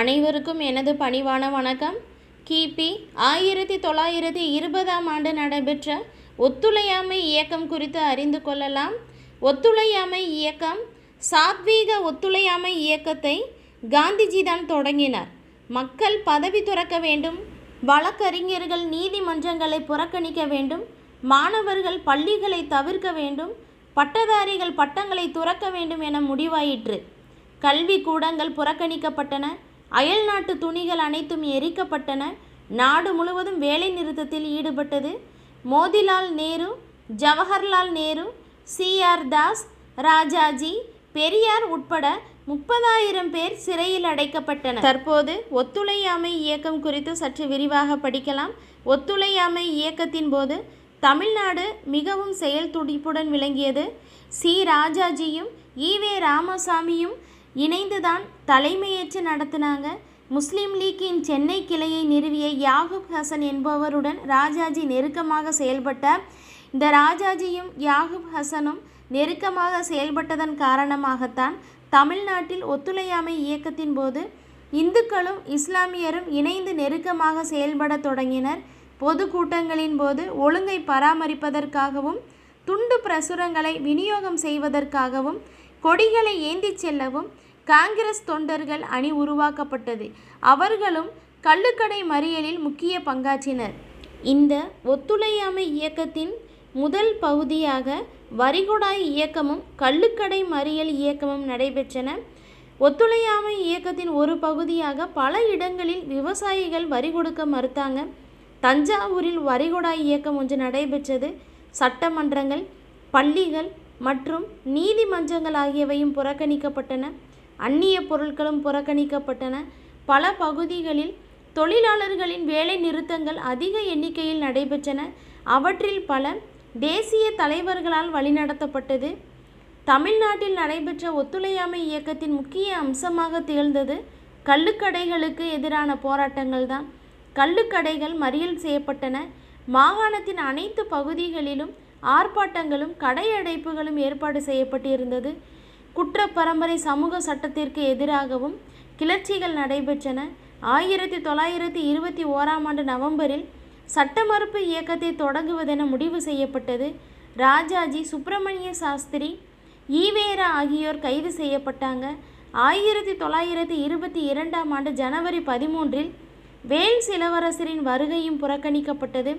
அனைவருக்கும் எனது பணிவான வணக்கம் கிபி ஆயிரத்தி தொள்ளாயிரத்தி இருபதாம் ஆண்டு நடைபெற்ற ஒத்துழையாமை இயக்கம் குறித்து அறிந்து கொள்ளலாம் ஒத்துழையாமை இயக்கம் சாத்வீக ஒத்துழையாமை இயக்கத்தை காந்திஜி தான் தொடங்கினார் மக்கள் பதவி துறக்க வேண்டும் வழக்கறிஞர்கள் நீதிமன்றங்களை புறக்கணிக்க வேண்டும் மாணவர்கள் பள்ளிகளை தவிர்க்க வேண்டும் பட்டதாரிகள் பட்டங்களை துறக்க வேண்டும் என முடிவாயிற்று கல்வி கூடங்கள் புறக்கணிக்கப்பட்டன அயல் நாட்டு துணிகள் அனைத்தும் எரிக்கப்பட்டன நாடு முழுவதும் வேலை நிறுத்தத்தில் ஈடுபட்டது மோதிலால் நேரு ஜவஹர்லால் நேரு சிஆர் தாஸ் ராஜாஜி பெரியார் உட்பட முப்பதாயிரம் பேர் சிறையில் அடைக்கப்பட்டனர் தற்போது ஒத்துழையாமை இயக்கம் குறித்து சற்று விரிவாக படிக்கலாம் ஒத்துழையாமை இயக்கத்தின் போது தமிழ்நாடு மிகவும் செயல் துடிப்புடன் விளங்கியது சி ராஜாஜியும் ஈவே ராமசாமியும் இணைந்துதான் தலைமையேற்று நடத்தினாங்க முஸ்லீம் லீக்கின் சென்னை கிளையை நிறுவிய யாகுப் ஹசன் என்பவருடன் ராஜாஜி நெருக்கமாக செயல்பட்டார் இந்த ராஜாஜியும் யாகுப் ஹசனும் நெருக்கமாக செயல்பட்டதன் காரணமாகத்தான் தமிழ்நாட்டில் ஒத்துழையாமை இயக்கத்தின் போது இந்துக்களும் இஸ்லாமியரும் இணைந்து நெருக்கமாக செயல்பட தொடங்கினர் பொது கூட்டங்களின் போது ஒழுங்கை பராமரிப்பதற்காகவும் துண்டு பிரசுரங்களை விநியோகம் செய்வதற்காகவும் கொடிகளை ஏந்திச் செல்லவும் காங்கிரஸ் தொண்டர்கள் அணி உருவாக்கப்பட்டது அவர்களும் கள்ளுக்கடை மறியலில் முக்கிய பங்காற்றினர் இந்த ஒத்துழையாமை இயக்கத்தின் முதல் பகுதியாக வரிகுடாய் இயக்கமும் கள்ளுக்கடை மறியல் இயக்கமும் நடைபெற்றன ஒத்துழையாமை இயக்கத்தின் ஒரு பகுதியாக பல இடங்களில் விவசாயிகள் வரி கொடுக்க மறுத்தாங்க தஞ்சாவூரில் வரிகுடாய் இயக்கம் ஒன்று நடைபெற்றது சட்டமன்றங்கள் பள்ளிகள் மற்றும் நீதிமன்றங்கள் ஆகியவையும் புறக்கணிக்கப்பட்டன அந்நிய பொருட்களும் புறக்கணிக்கப்பட்டன பல பகுதிகளில் தொழிலாளர்களின் வேலை நிறுத்தங்கள் அதிக எண்ணிக்கையில் நடைபெற்றன அவற்றில் பல தேசிய தலைவர்களால் வழிநடத்தப்பட்டது தமிழ்நாட்டில் நடைபெற்ற ஒத்துழையாமை இயக்கத்தின் முக்கிய அம்சமாக திகழ்ந்தது கள்ளுக்கடைகளுக்கு எதிரான போராட்டங்கள் தான் கள்ளுக்கடைகள் மறியல் செய்யப்பட்டன மாகாணத்தின் அனைத்து பகுதிகளிலும் ஆர்ப்பாட்டங்களும் கடை அடைப்புகளும் ஏற்பாடு செய்யப்பட்டிருந்தது குற்ற பரம்பரை சமூக சட்டத்திற்கு எதிராகவும் கிளர்ச்சிகள் நடைபெற்றன ஆயிரத்தி தொள்ளாயிரத்தி இருபத்தி ஓராம் ஆண்டு நவம்பரில் சட்ட மறுப்பு இயக்கத்தை தொடங்குவதென முடிவு செய்யப்பட்டது ராஜாஜி சுப்பிரமணிய சாஸ்திரி ஈவேரா ஆகியோர் கைது செய்யப்பட்டாங்க ஆயிரத்தி தொள்ளாயிரத்தி இருபத்தி இரண்டாம் ஆண்டு ஜனவரி பதிமூன்றில் வேல்ஸ் இளவரசரின் வருகையும் புறக்கணிக்கப்பட்டது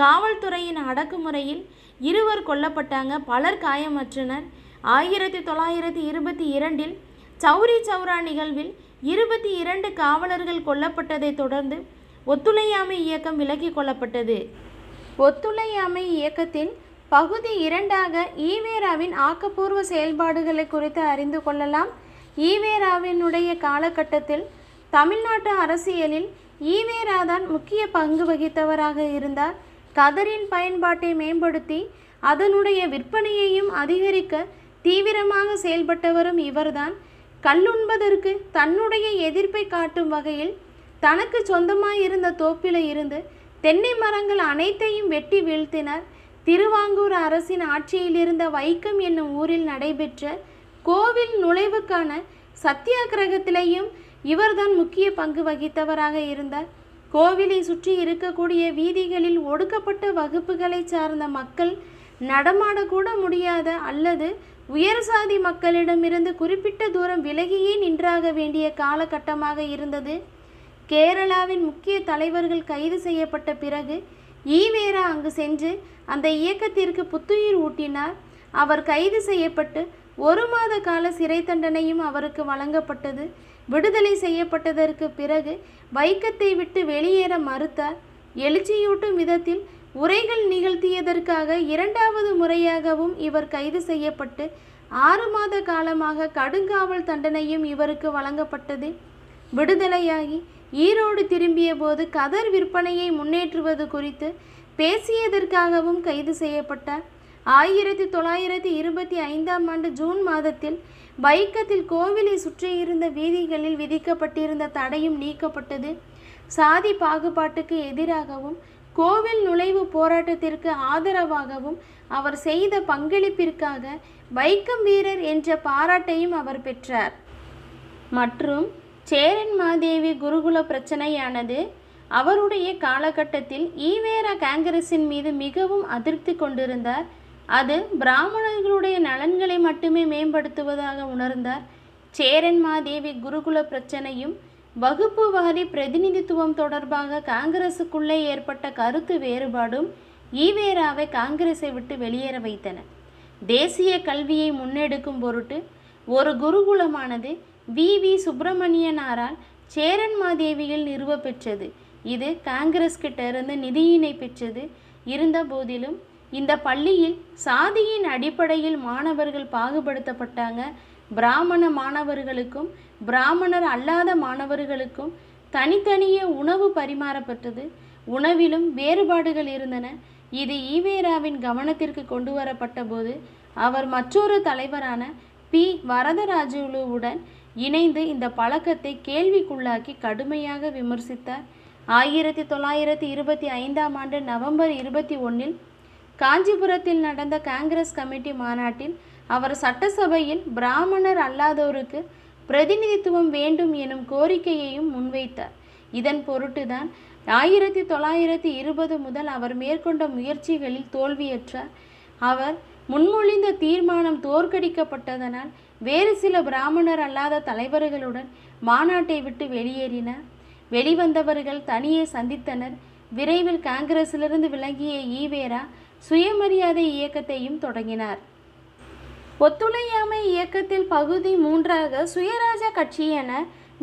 காவல்துறையின் அடக்குமுறையில் இருவர் கொல்லப்பட்டாங்க பலர் காயமற்றனர் ஆயிரத்தி தொள்ளாயிரத்தி இருபத்தி இரண்டில் சௌரி சௌரா நிகழ்வில் இருபத்தி இரண்டு காவலர்கள் கொல்லப்பட்டதை தொடர்ந்து ஒத்துழையாமை இயக்கம் விலக்கிக் கொள்ளப்பட்டது ஒத்துழையாமை இயக்கத்தின் பகுதி இரண்டாக ஈவேராவின் ஆக்கப்பூர்வ செயல்பாடுகளை குறித்து அறிந்து கொள்ளலாம் ஈவேராவினுடைய காலகட்டத்தில் தமிழ்நாட்டு அரசியலில் ஈவேரா தான் முக்கிய பங்கு வகித்தவராக இருந்தார் கதரின் பயன்பாட்டை மேம்படுத்தி அதனுடைய விற்பனையையும் அதிகரிக்க தீவிரமாக செயல்பட்டவரும் இவர்தான் கல்லுண்பதற்கு தன்னுடைய எதிர்ப்பை காட்டும் வகையில் தனக்கு சொந்தமாயிருந்த தோப்பில இருந்து தென்னை மரங்கள் அனைத்தையும் வெட்டி வீழ்த்தினர் திருவாங்கூர் அரசின் ஆட்சியில் இருந்த வைக்கம் என்னும் ஊரில் நடைபெற்ற கோவில் நுழைவுக்கான சத்தியாகிரகத்திலையும் இவர்தான் முக்கிய பங்கு வகித்தவராக இருந்தார் கோவிலை சுற்றி இருக்கக்கூடிய வீதிகளில் ஒடுக்கப்பட்ட வகுப்புகளை சார்ந்த மக்கள் நடமாடக்கூட முடியாத அல்லது உயர் சாதி மக்களிடமிருந்து குறிப்பிட்ட தூரம் விலகியே நின்றாக வேண்டிய காலகட்டமாக இருந்தது கேரளாவின் முக்கிய தலைவர்கள் கைது செய்யப்பட்ட பிறகு ஈவேரா அங்கு சென்று அந்த இயக்கத்திற்கு புத்துயிர் ஊட்டினார் அவர் கைது செய்யப்பட்டு ஒரு மாத கால சிறை தண்டனையும் அவருக்கு வழங்கப்பட்டது விடுதலை செய்யப்பட்டதற்கு பிறகு வைக்கத்தை விட்டு வெளியேற மறுத்தார் எழுச்சியூட்டும் விதத்தில் உரைகள் நிகழ்த்தியதற்காக இரண்டாவது முறையாகவும் இவர் கைது செய்யப்பட்டு ஆறு மாத காலமாக கடுங்காவல் தண்டனையும் இவருக்கு வழங்கப்பட்டது விடுதலையாகி ஈரோடு திரும்பிய போது கதர் விற்பனையை முன்னேற்றுவது குறித்து பேசியதற்காகவும் கைது செய்யப்பட்டார் ஆயிரத்தி தொள்ளாயிரத்தி இருபத்தி ஐந்தாம் ஆண்டு ஜூன் மாதத்தில் வைக்கத்தில் கோவிலை சுற்றியிருந்த வீதிகளில் விதிக்கப்பட்டிருந்த தடையும் நீக்கப்பட்டது சாதி பாகுபாட்டுக்கு எதிராகவும் கோவில் நுழைவு போராட்டத்திற்கு ஆதரவாகவும் அவர் செய்த பங்களிப்பிற்காக வைக்கம் வீரர் என்ற பாராட்டையும் அவர் பெற்றார் மற்றும் சேரன் மாதேவி குருகுல பிரச்சனையானது அவருடைய காலகட்டத்தில் ஈவேரா காங்கிரஸின் மீது மிகவும் அதிருப்தி கொண்டிருந்தார் அது பிராமணர்களுடைய நலன்களை மட்டுமே மேம்படுத்துவதாக உணர்ந்தார் சேரன்மாதேவி குருகுல பிரச்சனையும் வகுப்பு வாரி பிரதிநிதித்துவம் தொடர்பாக காங்கிரசுக்குள்ளே ஏற்பட்ட கருத்து வேறுபாடும் ஈவேராவை காங்கிரஸை விட்டு வெளியேற வைத்தன தேசிய கல்வியை முன்னெடுக்கும் பொருட்டு ஒரு குருகுலமானது வி வி சுப்பிரமணியனாரால் சேரன்மாதேவியில் நிறுவப்பெற்றது இது காங்கிரஸ் கிட்ட இருந்து நிதியினை பெற்றது இருந்த போதிலும் இந்த பள்ளியில் சாதியின் அடிப்படையில் மாணவர்கள் பாகுபடுத்தப்பட்டாங்க பிராமண மாணவர்களுக்கும் பிராமணர் அல்லாத மாணவர்களுக்கும் தனித்தனியே உணவு பரிமாறப்பட்டது உணவிலும் வேறுபாடுகள் இருந்தன இது ஈவேராவின் கவனத்திற்கு கொண்டு வரப்பட்ட போது அவர் மற்றொரு தலைவரான பி வரதராஜுலுவுடன் இணைந்து இந்த பழக்கத்தை கேள்விக்குள்ளாக்கி கடுமையாக விமர்சித்தார் ஆயிரத்தி தொள்ளாயிரத்தி இருபத்தி ஐந்தாம் ஆண்டு நவம்பர் இருபத்தி ஒன்றில் காஞ்சிபுரத்தில் நடந்த காங்கிரஸ் கமிட்டி மாநாட்டில் அவர் சட்டசபையில் பிராமணர் அல்லாதோருக்கு பிரதிநிதித்துவம் வேண்டும் எனும் கோரிக்கையையும் முன்வைத்தார் இதன் பொருட்டுதான் ஆயிரத்தி தொள்ளாயிரத்தி இருபது முதல் அவர் மேற்கொண்ட முயற்சிகளில் தோல்வியற்றார் அவர் முன்மொழிந்த தீர்மானம் தோற்கடிக்கப்பட்டதனால் வேறு சில பிராமணர் அல்லாத தலைவர்களுடன் மாநாட்டை விட்டு வெளியேறினார் வெளிவந்தவர்கள் தனியே சந்தித்தனர் விரைவில் காங்கிரஸிலிருந்து விலகிய ஈவேரா சுயமரியாதை இயக்கத்தையும் தொடங்கினார் ஒத்துழையாமை இயக்கத்தில் பகுதி மூன்றாக சுயராஜ கட்சி என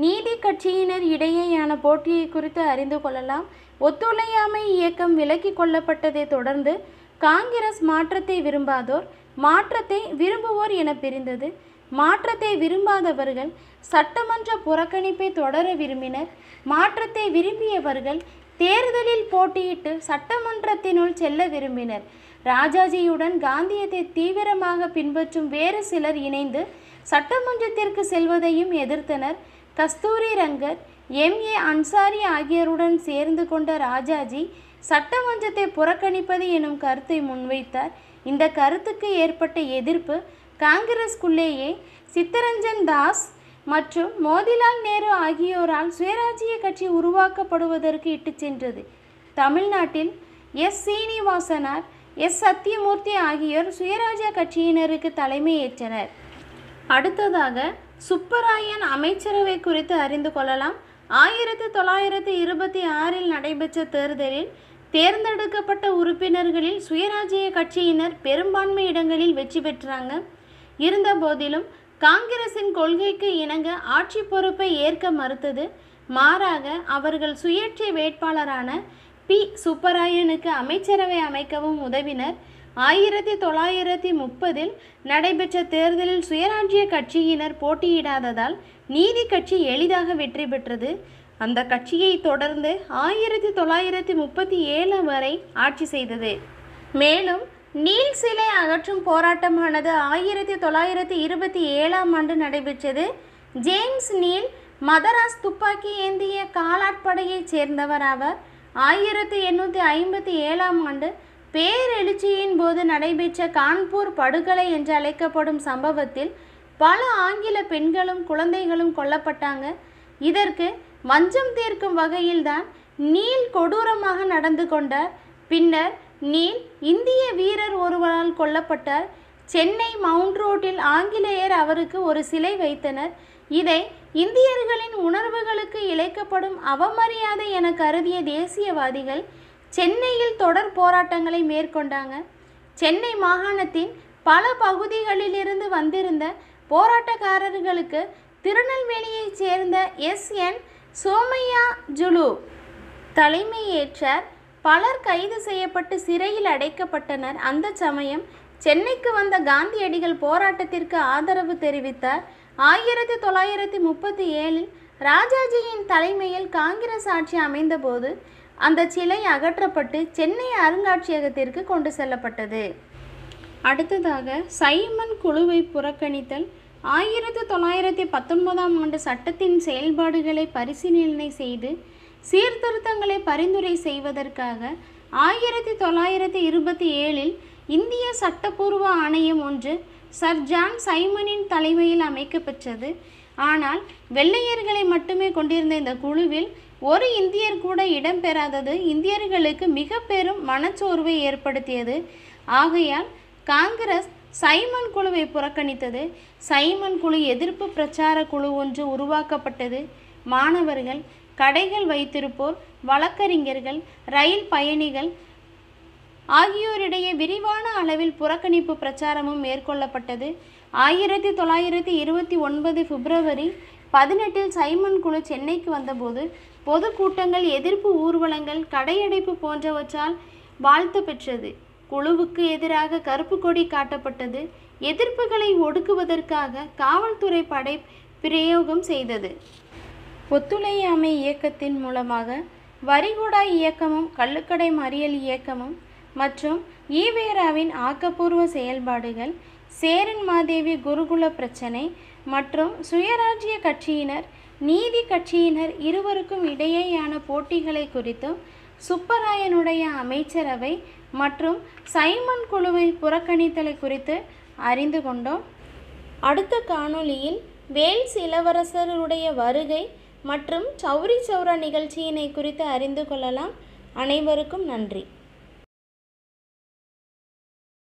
நீதி கட்சியினர் இடையேயான போட்டியை குறித்து அறிந்து கொள்ளலாம் ஒத்துழையாமை இயக்கம் விலக்கிக் கொள்ளப்பட்டதை தொடர்ந்து காங்கிரஸ் மாற்றத்தை விரும்பாதோர் மாற்றத்தை விரும்புவோர் என பிரிந்தது மாற்றத்தை விரும்பாதவர்கள் சட்டமன்ற புறக்கணிப்பை தொடர விரும்பினர் மாற்றத்தை விரும்பியவர்கள் தேர்தலில் போட்டியிட்டு சட்டமன்றத்தினுள் செல்ல விரும்பினர் ராஜாஜியுடன் காந்தியத்தை தீவிரமாக பின்பற்றும் வேறு சிலர் இணைந்து சட்டமன்றத்திற்கு செல்வதையும் எதிர்த்தனர் கஸ்தூரி ரங்கர் எம் ஏ அன்சாரி ஆகியோருடன் சேர்ந்து கொண்ட ராஜாஜி சட்டமன்றத்தை புறக்கணிப்பது எனும் கருத்தை முன்வைத்தார் இந்த கருத்துக்கு ஏற்பட்ட எதிர்ப்பு காங்கிரஸ்குள்ளேயே சித்தரஞ்சன் தாஸ் மற்றும் மோதிலால் நேரு ஆகியோரால் சுயராஜ்ய கட்சி உருவாக்கப்படுவதற்கு இட்டுச் சென்றது தமிழ்நாட்டில் எஸ் சீனிவாசனார் எஸ் சத்தியமூர்த்தி ஆகியோர் சுயராஜ்ய கட்சியினருக்கு தலைமையேற்றனர் அடுத்ததாக சுப்பராயன் அமைச்சரவை குறித்து அறிந்து கொள்ளலாம் ஆயிரத்தி தொள்ளாயிரத்தி இருபத்தி ஆறில் நடைபெற்ற தேர்தலில் தேர்ந்தெடுக்கப்பட்ட உறுப்பினர்களில் சுயராஜ்ய கட்சியினர் பெரும்பான்மை இடங்களில் வெற்றி பெற்றாங்க இருந்த போதிலும் காங்கிரசின் கொள்கைக்கு இணங்க ஆட்சி பொறுப்பை ஏற்க மறுத்தது மாறாக அவர்கள் சுயேட்சை வேட்பாளரான பி சுப்பராயனுக்கு அமைச்சரவை அமைக்கவும் உதவினர் ஆயிரத்தி தொள்ளாயிரத்தி முப்பதில் நடைபெற்ற தேர்தலில் சுயராஜ்ய கட்சியினர் போட்டியிடாததால் நீதி கட்சி எளிதாக வெற்றி பெற்றது அந்த கட்சியை தொடர்ந்து ஆயிரத்தி தொள்ளாயிரத்தி முப்பத்தி ஏழு வரை ஆட்சி செய்தது மேலும் நீல் சிலை அகற்றும் போராட்டமானது ஆயிரத்தி தொள்ளாயிரத்தி இருபத்தி ஏழாம் ஆண்டு நடைபெற்றது ஜேம்ஸ் நீல் மதராஸ் துப்பாக்கி ஏந்திய காலாட்படையைச் சேர்ந்தவர் ஆவர் ஆயிரத்தி எண்ணூற்றி ஐம்பத்தி ஏழாம் ஆண்டு பேரெழுச்சியின் போது நடைபெற்ற கான்பூர் படுகொலை என்று அழைக்கப்படும் சம்பவத்தில் பல ஆங்கில பெண்களும் குழந்தைகளும் கொல்லப்பட்டாங்க இதற்கு மஞ்சம் தீர்க்கும் வகையில்தான் நீல் கொடூரமாக நடந்து கொண்டார் பின்னர் நீல் இந்திய வீரர் ஒருவரால் கொல்லப்பட்டார் சென்னை மவுண்ட் ரோட்டில் ஆங்கிலேயர் அவருக்கு ஒரு சிலை வைத்தனர் இதை இந்தியர்களின் உணர்வுகளுக்கு இழைக்கப்படும் அவமரியாதை என கருதிய தேசியவாதிகள் சென்னையில் தொடர் போராட்டங்களை மேற்கொண்டாங்க சென்னை மாகாணத்தின் பல பகுதிகளிலிருந்து வந்திருந்த போராட்டக்காரர்களுக்கு திருநெல்வேலியைச் சேர்ந்த எஸ் என் சோமையா ஜுலு தலைமையேற்ற பலர் கைது செய்யப்பட்டு சிறையில் அடைக்கப்பட்டனர் அந்த சமயம் சென்னைக்கு வந்த காந்தியடிகள் போராட்டத்திற்கு ஆதரவு தெரிவித்தார் ஆயிரத்தி தொள்ளாயிரத்தி முப்பத்தி ஏழில் ராஜாஜியின் தலைமையில் காங்கிரஸ் ஆட்சி அமைந்தபோது அந்த சிலை அகற்றப்பட்டு சென்னை அருங்காட்சியகத்திற்கு கொண்டு செல்லப்பட்டது அடுத்ததாக சைமன் குழுவை புறக்கணித்தல் ஆயிரத்தி தொள்ளாயிரத்தி பத்தொன்பதாம் ஆண்டு சட்டத்தின் செயல்பாடுகளை பரிசீலனை செய்து சீர்திருத்தங்களை பரிந்துரை செய்வதற்காக ஆயிரத்தி தொள்ளாயிரத்தி இருபத்தி ஏழில் இந்திய சட்டப்பூர்வ ஆணையம் ஒன்று சர் ஜான் சைமனின் தலைமையில் அமைக்கப்பெற்றது ஆனால் வெள்ளையர்களை மட்டுமே கொண்டிருந்த இந்த குழுவில் ஒரு இந்தியர் கூட இடம்பெறாதது இந்தியர்களுக்கு மிக பெரும் மனச்சோர்வை ஏற்படுத்தியது ஆகையால் காங்கிரஸ் சைமன் குழுவை புறக்கணித்தது சைமன் குழு எதிர்ப்பு பிரச்சார குழு ஒன்று உருவாக்கப்பட்டது மாணவர்கள் கடைகள் வைத்திருப்போர் வழக்கறிஞர்கள் ரயில் பயணிகள் ஆகியோரிடையே விரிவான அளவில் புறக்கணிப்பு பிரச்சாரமும் மேற்கொள்ளப்பட்டது ஆயிரத்தி தொள்ளாயிரத்தி இருபத்தி ஒன்பது பிப்ரவரி பதினெட்டில் சைமன் குழு சென்னைக்கு வந்தபோது பொதுக்கூட்டங்கள் எதிர்ப்பு ஊர்வலங்கள் கடையடைப்பு போன்றவற்றால் வாழ்த்து பெற்றது குழுவுக்கு எதிராக கருப்பு கொடி காட்டப்பட்டது எதிர்ப்புகளை ஒடுக்குவதற்காக காவல்துறை படை பிரயோகம் செய்தது ஒத்துழையாமை இயக்கத்தின் மூலமாக வரிகுடாய் இயக்கமும் கள்ளுக்கடை மறியல் இயக்கமும் மற்றும் ஈவேராவின் ஆக்கப்பூர்வ செயல்பாடுகள் சேரன் மாதேவி குருகுல பிரச்சனை மற்றும் சுயராஜ்ய கட்சியினர் நீதி கட்சியினர் இருவருக்கும் இடையேயான போட்டிகளை குறித்தும் சுப்பராயனுடைய அமைச்சரவை மற்றும் சைமன் குழுவை புறக்கணித்தலை குறித்து அறிந்து கொண்டோம் அடுத்த காணொளியில் வேல்ஸ் இளவரசருடைய வருகை மற்றும் சௌரி சௌரா நிகழ்ச்சியினை குறித்து அறிந்து கொள்ளலாம் அனைவருக்கும் நன்றி